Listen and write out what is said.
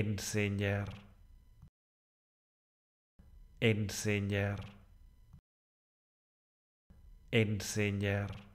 enseñar, enseñar, enseñar.